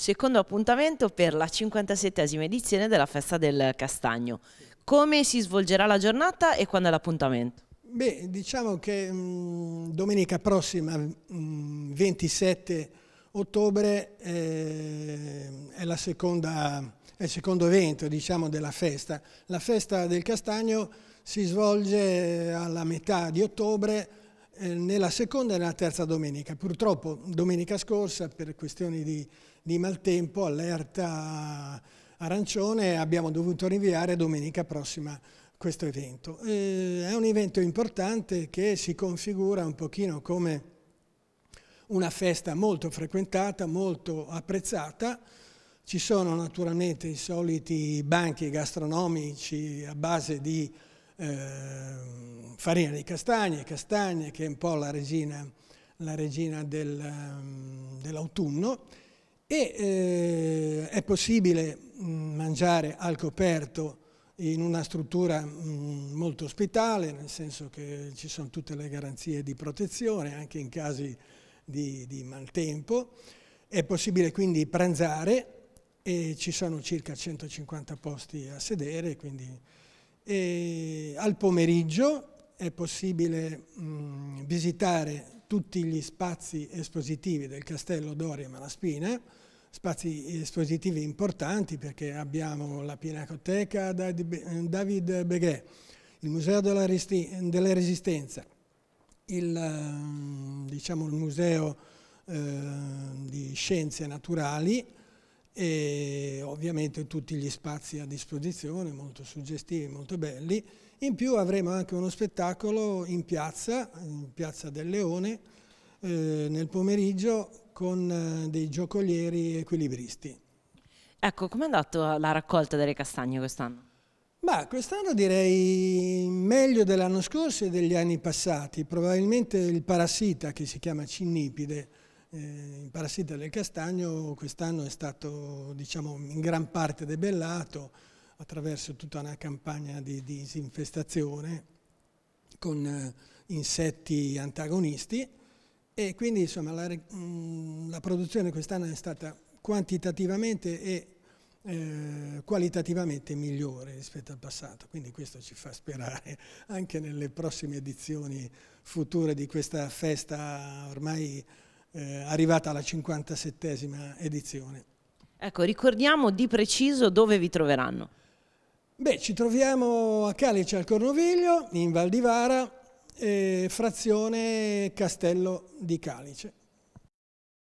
secondo appuntamento per la 57esima edizione della Festa del Castagno. Come si svolgerà la giornata e quando è l'appuntamento? Beh, diciamo che mh, mm, domenica prossima, mh, mm, 27 ottobre, eh, è, seconda, è, il secondo evento diciamo, della festa. La Festa del Castagno si svolge eh, alla metà di ottobre eh, nella seconda e nella terza domenica. Purtroppo domenica scorsa per questioni di, di maltempo, allerta arancione, abbiamo dovuto rinviare domenica prossima questo evento. Eh, è un evento importante che si configura un pochino come una festa molto frequentata, molto apprezzata. Ci sono naturalmente i soliti banchi gastronomici a base di eh, farina di castagne, castagne che è un po' la regina, la regina del, ehm, dell'autunno e eh, è possibile mm, mangiare al coperto in una struttura mm, molto ospitale, nel senso che ci sono tutte le garanzie di protezione anche in casi di, di maltempo. È possibile quindi pranzare e ci sono circa 150 posti a sedere, quindi e al pomeriggio è possibile mh, mm, visitare tutti gli spazi espositivi del Castello Doria Malaspina, spazi espositivi importanti perché abbiamo la Pinacoteca eh, David Beghe, il Museo della, della Resistenza, il, ehm, diciamo, il Museo eh, di Scienze Naturali, e ovviamente tutti gli spazi a disposizione, molto suggestivi, molto belli. In più avremo anche uno spettacolo in piazza, in piazza del Leone, eh, nel pomeriggio con eh, dei giocolieri equilibristi. Ecco, com'è andata la raccolta delle castagne quest'anno? Beh, quest'anno direi meglio dell'anno scorso e degli anni passati. Probabilmente il parassita che si chiama Cinnipide eh, il parassita del castagno quest'anno è stato diciamo, in gran parte debellato attraverso tutta una campagna di disinfestazione con eh, insetti antagonisti e quindi insomma, la, mm, la, produzione quest'anno è stata quantitativamente e eh, qualitativamente migliore rispetto al passato, quindi questo ci fa sperare anche nelle prossime edizioni future di questa festa ormai eh, arrivata alla 57esima edizione. Ecco, ricordiamo di preciso dove vi troveranno. Beh, ci troviamo a Calice al Cornoviglio, in Val di Vara, eh, frazione Castello di Calice.